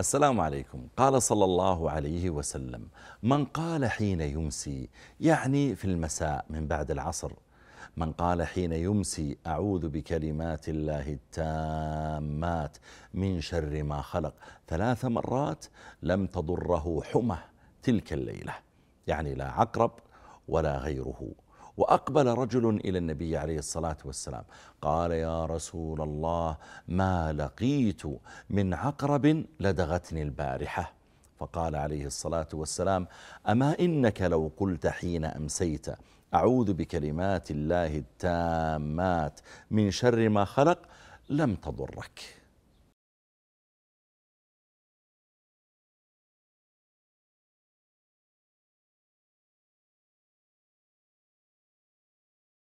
السلام عليكم قال صلى الله عليه وسلم من قال حين يمسي يعني في المساء من بعد العصر من قال حين يمسي أعوذ بكلمات الله التامات من شر ما خلق ثلاث مرات لم تضره حمى تلك الليلة يعني لا عقرب ولا غيره وأقبل رجل إلى النبي عليه الصلاة والسلام قال يا رسول الله ما لقيت من عقرب لدغتني البارحة فقال عليه الصلاة والسلام أما إنك لو قلت حين أمسيت أعوذ بكلمات الله التامات من شر ما خلق لم تضرك